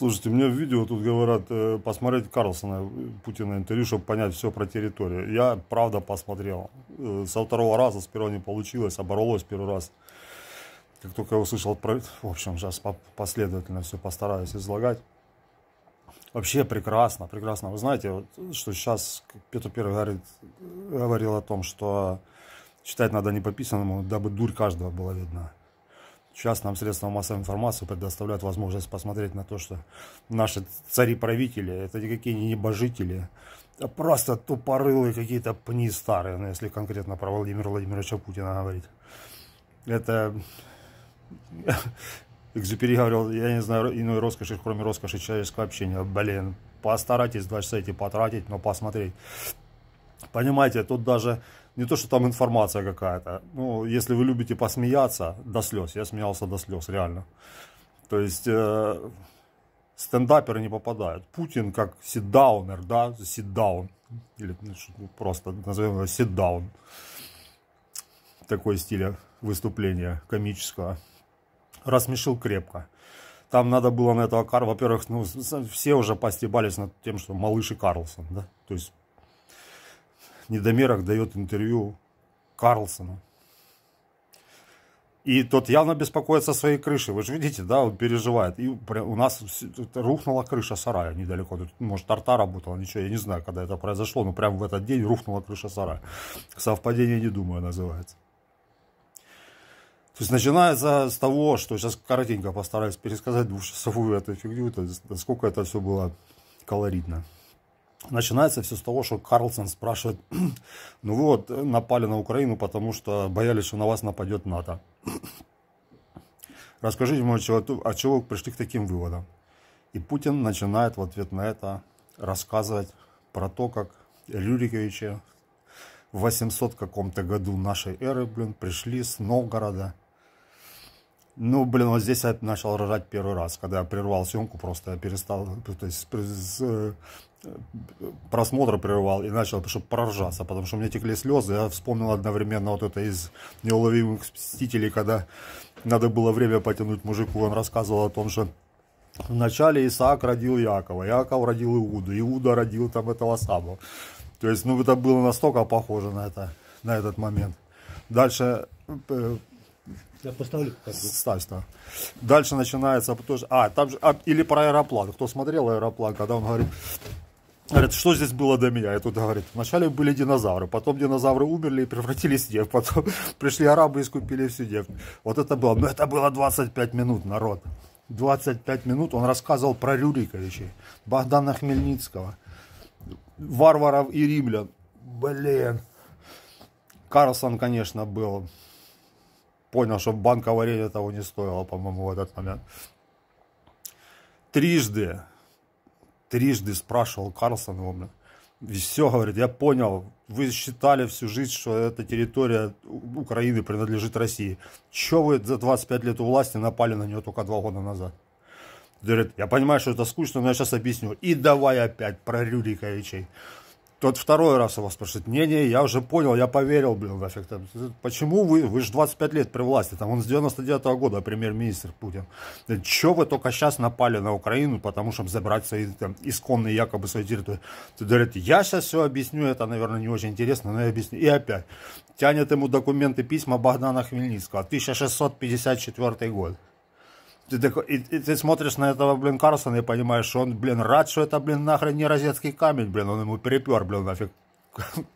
Слушайте, мне в видео тут говорят э, посмотреть Карлсона, э, Путина интервью, чтобы понять все про территорию. Я правда посмотрел. Э, со второго раза, с первого не получилось, оборолось первый раз. Как только я услышал про... В общем, сейчас последовательно все постараюсь излагать. Вообще прекрасно, прекрасно. Вы знаете, вот, что сейчас Петр Первый говорит, говорил о том, что читать надо не по писанному, дабы дурь каждого была видна. Сейчас нам средства массовой информации предоставляют возможность посмотреть на то, что наши цари-правители, это никакие не небожители, а просто тупорылые какие-то пни старые, ну, если конкретно про Владимира Владимировича Путина говорить. Это... Экзюпери говорил, я не знаю иной роскоши, кроме роскоши человеческого общения. Блин, постарайтесь два часа эти потратить, но посмотреть Понимаете, тут даже не то, что там информация какая-то. Ну, если вы любите посмеяться до слез, я смеялся до слез, реально. То есть э, стендаперы не попадают. Путин как ситдаунер, да, ситдаун. Или ну, ну, просто назовем его ситдаун. Такой стиль выступления комического. Рассмешил крепко. Там надо было на этого Карла, во-первых, ну, все уже постебались над тем, что малыш и Карлсон, да, то есть недомерок дает интервью Карлсону. И тот явно беспокоится о своей крыше. Вы же видите, да, он переживает. И у нас рухнула крыша сарая недалеко. Может, торта работала, ничего, я не знаю, когда это произошло, но прямо в этот день рухнула крыша сарая. Совпадение, не думаю, называется. То есть начинается с того, что сейчас коротенько постараюсь пересказать двухчасовую эту фигню, то есть, насколько это все было колоритно. Начинается все с того, что Карлсон спрашивает, ну вот, напали на Украину, потому что боялись, что на вас нападет НАТО. Расскажите ему, от чего вы пришли к таким выводам. И Путин начинает в ответ на это рассказывать про то, как Рюриковичи в 800 каком-то году нашей эры, блин, пришли с Новгорода. Ну, блин, вот здесь я начал рожать первый раз, когда я прервал съемку, просто я перестал, то есть э, просмотр прерывал и начал, чтобы проржаться, потому что у меня текли слезы. Я вспомнил одновременно вот это из «Неуловимых мстителей», когда надо было время потянуть мужику. Он рассказывал о том, что вначале Исаак родил Якова, Яков родил Иуду, Иуда родил там этого самого. То есть, ну, это было настолько похоже на, это, на этот момент. Дальше... Э, Я поставлю. Ставь, ставь. Дальше начинается тоже... А, там же... А, или про аэроплан. Кто смотрел аэроплан, когда он говорит говорит, что здесь было до меня? Я туда, говорит, вначале были динозавры, потом динозавры умерли и превратились в нефть, потом пришли арабы и скупили всю нефть. Вот это было, но ну, это было 25 минут, народ. 25 минут он рассказывал про Рюриковичей, Богдана Хмельницкого, варваров и римлян. Блин. Карлсон, конечно, был. Понял, что банка варенья того не стоило, по-моему, в этот момент. Трижды трижды спрашивал Карлсон его, бля. все, говорит, я понял, вы считали всю жизнь, что эта территория Украины принадлежит России. Чего вы за 25 лет у власти напали на нее только два года назад? Говорит, я понимаю, что это скучно, но я сейчас объясню. И давай опять про Рюриковичей тот второй раз у вас спрашивает, не-не, я уже понял, я поверил, блин, нафиг там. Почему вы, вы же 25 лет при власти, там он с 99 -го года премьер-министр Путин. Че вы только сейчас напали на Украину, потому что забрать свои там исконные якобы свои территории? Ты говорит, я сейчас все объясню, это, наверное, не очень интересно, но я объясню. И опять, тянет ему документы, письма Богдана Хмельницкого, 1654 год. Ты, такой, и, и ты смотришь на этого, блин, Карлсона и понимаешь, что он, блин, рад, что это, блин, нахрен не розетский камень, блин, он ему перепер, блин, нафиг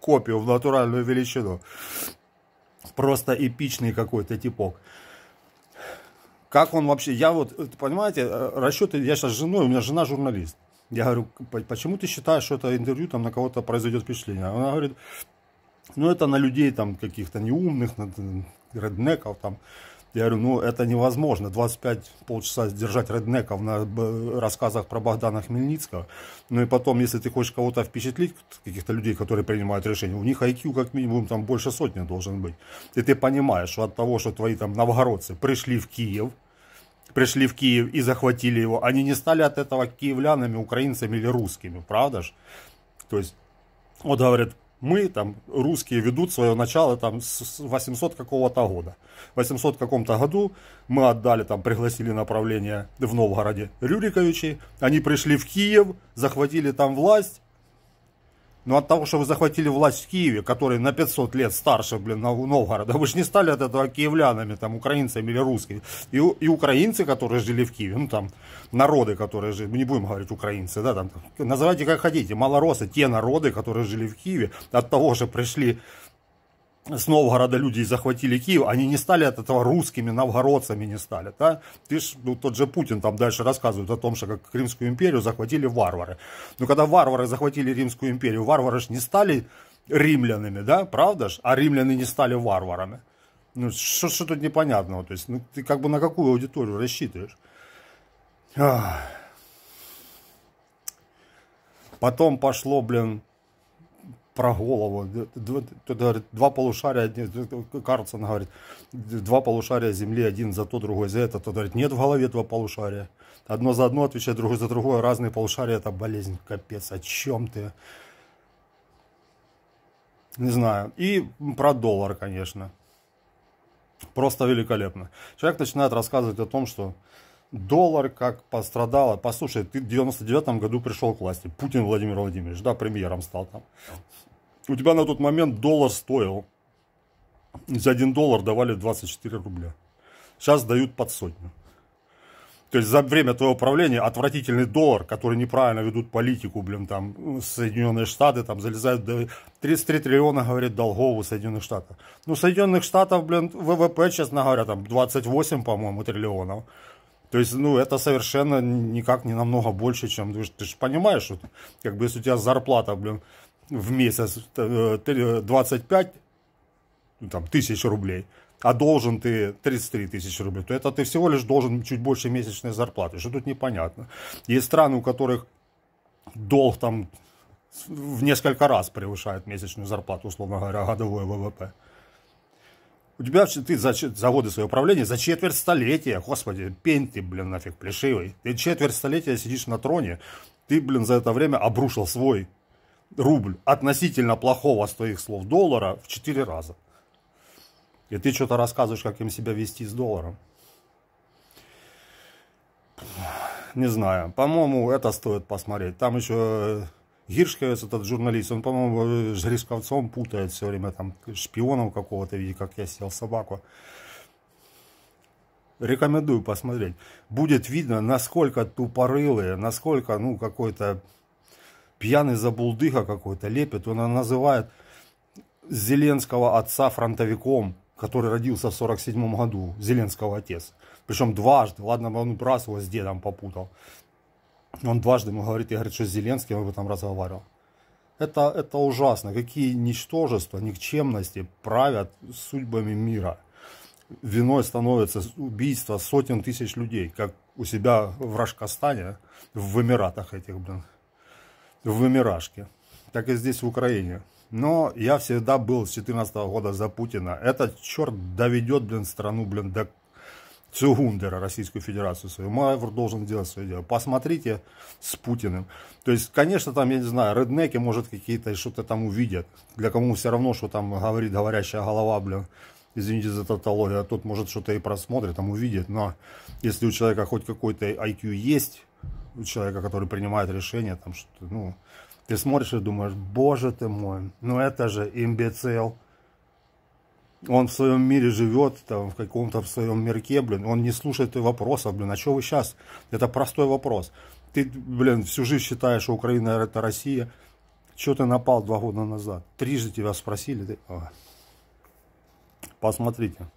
копию в натуральную величину. Просто эпичный какой-то типок. Как он вообще... Я вот, понимаете, расчеты... Я сейчас с женой, у меня жена журналист. Я говорю, почему ты считаешь, что это интервью там на кого-то произойдет впечатление? Она говорит, ну это на людей там каких-то неумных, на реднеков там. Я говорю, ну это невозможно, 25 полчаса держать реднеков на э, рассказах про Богдана Хмельницкого. Ну и потом, если ты хочешь кого-то впечатлить, каких-то людей, которые принимают решения, у них IQ как минимум там больше сотни должен быть. И ты понимаешь, что от того, что твои там новгородцы пришли в Киев, пришли в Киев и захватили его, они не стали от этого киевлянами, украинцами или русскими, правда ж? То есть, вот говорят, мы, там, русские ведут свое начало, там, с 800 какого-то года. В 800 каком-то году мы отдали, там, пригласили направление в Новгороде Рюриковичей, они пришли в Киев, захватили там власть, но ну, от того, что вы захватили власть в Киеве, который на 500 лет старше, блин, Новгорода, вы же не стали от этого киевлянами, там, украинцами или русскими. И, и украинцы, которые жили в Киеве, ну, там, народы, которые жили, мы не будем говорить украинцы, да, там, называйте как хотите, малоросы, те народы, которые жили в Киеве, от того, что пришли с Новгорода люди и захватили Киев, они не стали от этого русскими, новгородцами не стали. Да? Ты ж, ну, тот же Путин там дальше рассказывает о том, что как Римскую империю захватили варвары. Но ну, когда варвары захватили Римскую империю, варвары ж не стали римлянами, да, правда ж? А римляны не стали варварами. Ну, что, что тут непонятного? То есть, ну, ты как бы на какую аудиторию рассчитываешь? Ах. Потом пошло, блин, про голову. Два полушария, Карлсон говорит, два полушария земли, один за то, другой за это. Тот говорит, нет в голове два полушария. Одно за одно отвечает, другое за другое. Разные полушария, это болезнь, капец, о чем ты? Не знаю. И про доллар, конечно. Просто великолепно. Человек начинает рассказывать о том, что доллар как пострадало. Послушай, ты в 99 году пришел к власти. Путин Владимир Владимирович, да, премьером стал там. У тебя на тот момент доллар стоил. За один доллар давали 24 рубля. Сейчас дают под сотню. То есть за время твоего правления отвратительный доллар, который неправильно ведут политику, блин, там Соединенные Штаты, там залезают до 33 триллиона, говорит, долгов у Соединенных Штатов. Ну, Соединенных Штатов, блин, ВВП, честно говоря, там 28, по-моему, триллионов. То есть, ну, это совершенно никак не намного больше, чем... Ты же, ты же понимаешь, что как бы если у тебя зарплата, блин, в месяц 25 э, ну, там, тысяч рублей, а должен ты 33 тысячи рублей, то это ты всего лишь должен чуть больше месячной зарплаты, что тут непонятно. Есть страны, у которых долг там в несколько раз превышает месячную зарплату, условно говоря, годовой ВВП. У тебя ты за, заводы свое управление за четверть столетия, господи, пень ты, блин, нафиг плешивый. Ты четверть столетия сидишь на троне, ты, блин, за это время обрушил свой рубль относительно плохого, с твоих слов, доллара в четыре раза. И ты что-то рассказываешь, как им себя вести с долларом. Не знаю. По-моему, это стоит посмотреть. Там еще э, Гиршковец, этот журналист, он, по-моему, э, с путает все время, там, шпионом какого-то, видите, как я съел собаку. Рекомендую посмотреть. Будет видно, насколько тупорылые, насколько, ну, какой-то пьяный забулдыха какой-то лепит. Он называет Зеленского отца фронтовиком, который родился в 47 году, Зеленского отец. Причем дважды, ладно, он брас его с дедом попутал. Он дважды ему говорит, я говорю, что с Зеленским об этом разговаривал. Это, это ужасно. Какие ничтожества, никчемности правят судьбами мира. Виной становится убийство сотен тысяч людей, как у себя в Рашкастане, в Эмиратах этих, блин, в Эмирашке, так и здесь в Украине. Но я всегда был с 14 года за Путина. Этот черт доведет, блин, страну, блин, до Цюгундера, Российскую Федерацию свою. майвер должен делать свое дело. Посмотрите с Путиным. То есть, конечно, там, я не знаю, реднеки, может, какие-то что-то там увидят. Для кому все равно, что там говорит говорящая голова, блин. Извините за тавтологию, а тот, может, что-то и просмотрит, там увидит. Но если у человека хоть какой-то IQ есть, у человека, который принимает решения, там что-то, ну, ты смотришь и думаешь, боже ты мой, ну это же имбецил он в своем мире живет, там, в каком-то в своем мирке, блин, он не слушает и вопроса, блин, а что вы сейчас? Это простой вопрос. Ты, блин, всю жизнь считаешь, что Украина это Россия. Чего ты напал два года назад? Трижды тебя спросили. Ты... Посмотрите.